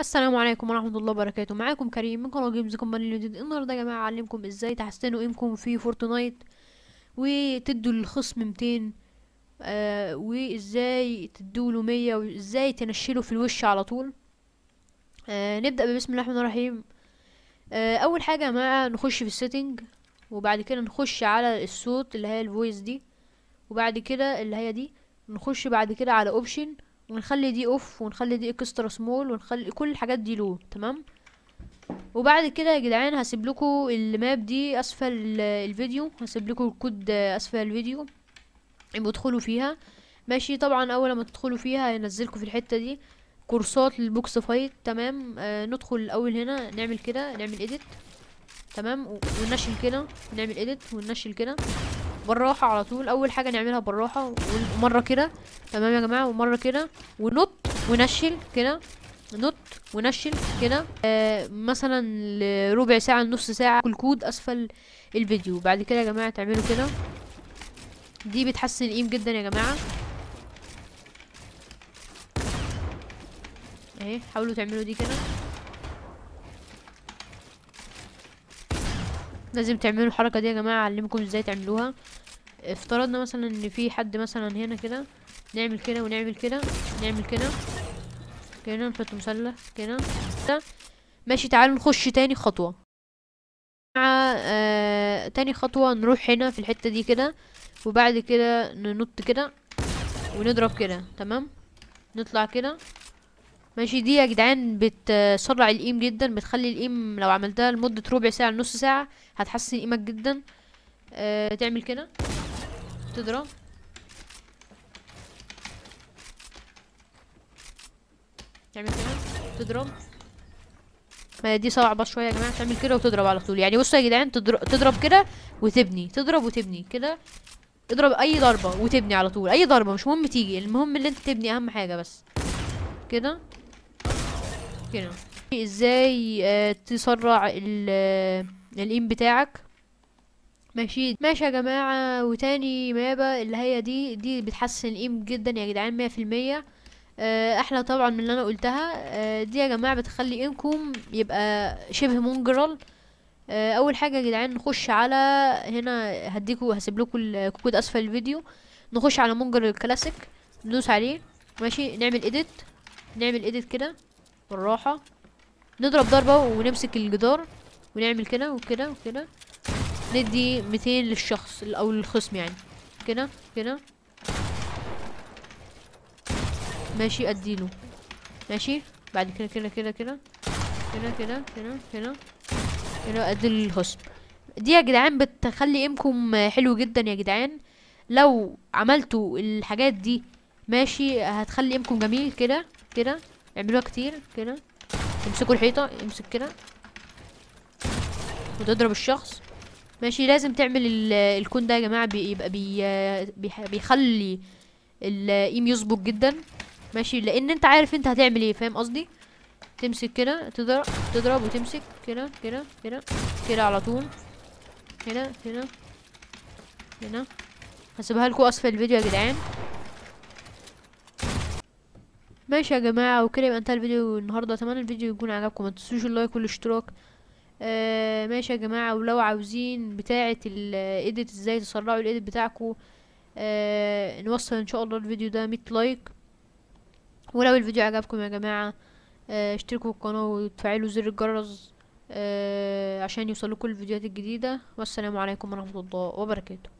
السلام عليكم ورحمة الله وبركاته معاكم كريم من قناة جيمز كومباني الجديد النهاردة يا جماعة أعلمكم ازاي تحسنوا قيمكم في فورتنايت وتدوا للخصم ميتين آه وازاي تدوله مية وازاي تنشله في الوش على طول آه نبدأ ببسم الله الرحمن الرحيم آه اول حاجة يا جماعة نخش في السيتنج وبعد كده نخش على الصوت اللي هي الفويس دي وبعد كده اللي هي دي نخش بعد كده على اوبشن ونخلي دي اوف ونخلي دي اكسترا سمول ونخلي كل الحاجات دي لو تمام وبعد كده يا جدعان هسيب لكم الماب دي اسفل الفيديو هسيب لكم الكود اسفل الفيديو يبقوا ادخلوا فيها ماشي طبعا اول ما تدخلوا فيها هينزلكم في الحته دي كورسات للبوكس فايت تمام آه ندخل الاول هنا نعمل كده نعمل اديت تمام وننشل كده نعمل اديت وننشل كده بالراحه على طول اول حاجه نعملها بالراحه ومره كده تمام يا جماعه ومره كده ونط ونشل كده نط ونشل كده آه مثلا لربع ساعه لنص ساعه الكود اسفل الفيديو بعد كده يا جماعه تعملوا كده دي بتحسن القيم جدا يا جماعه اهي حاولوا تعملوا دي كده لازم تعملوا الحركة دي يا جماعة اعلمكم ازاي تعملوها افترضنا مثلا ان في حد مثلا هنا كده نعمل كده ونعمل كده نعمل كده كده نحط مسلة كده ماشي تعالوا نخش تاني خطوة آه تاني خطوة نروح هنا في الحتة دي كده وبعد كده ننط كده ونضرب كده تمام نطلع كده ماشي دي يا جدعان بتسرع القيم جدا بتخلي القيم لو عملتها لمدة ربع ساعة لنص ساعة هتحسن قيمك جدا أه تعمل كده تضرب تعمل كده تضرب ما دي صعبة شوية يا جماعة تعمل كده وتضرب على طول يعني بصوا يا جدعان تضرب تضرب كده وتبني تضرب وتبني كده اضرب اي ضربة وتبني على طول اي ضربة مش مهم تيجي المهم اللي انت تبني اهم حاجة بس كده كده ازاي آه تسرع آه، الايم بتاعك ماشي ماشي يا جماعة وتاني مابة اللي هي دي دي بتحسن الايم جدا يا جدعان مية في المية آه، احلى طبعا من اللي انا قلتها آه، دي يا جماعة بتخلي انكم يبقى شبه مونجرال اول حاجة يا جدعان نخش على هنا هديكوا هسيب لكم الكود اسفل الفيديو نخش على منجرل الكلاسيك ندوس عليه ماشي نعمل اديت نعمل اديت كده بالراحة نضرب ضربة ونمسك الجدار ونعمل كده وكده وكده ندي ميتين للشخص او للخصم يعني كده كده ماشي اديله ماشي بعد كده كده كده كده كده كده كده كده كده ادي للخصم دي يا جدعان بتخلي امكم حلو جدا يا جدعان لو عملتوا الحاجات دي ماشي هتخلي امكم جميل كده كده اعملوها كتير كده امسكوا الحيطة امسك كده وتضرب الشخص ماشي لازم تعمل الكون ده يا جماعة بيبقى بي بيخلي الايم يظبط جدا ماشي لان انت عارف انت هتعمل ايه فاهم قصدي تمسك كده تضرب تضرب وتمسك كده كده كده كده على طول هنا هنا هنا هسيبها لكم اسفل الفيديو يا جدعان ماشي يا جماعه وكده يبقى انتهى الفيديو النهارده اتمنى الفيديو يكون عجبكم ما تنسوش اللايك والاشتراك آه ماشي يا جماعه ولو عاوزين بتاعه الايديت ازاي تسرعوا الايديت بتاعكم آه نوصل ان شاء الله الفيديو ده 100 لايك ولو الفيديو عجبكم يا جماعه آه اشتركوا في القناه وتفعلوا زر الجرس آه عشان يوصلوا كل الفيديوهات الجديده والسلام عليكم ورحمه الله وبركاته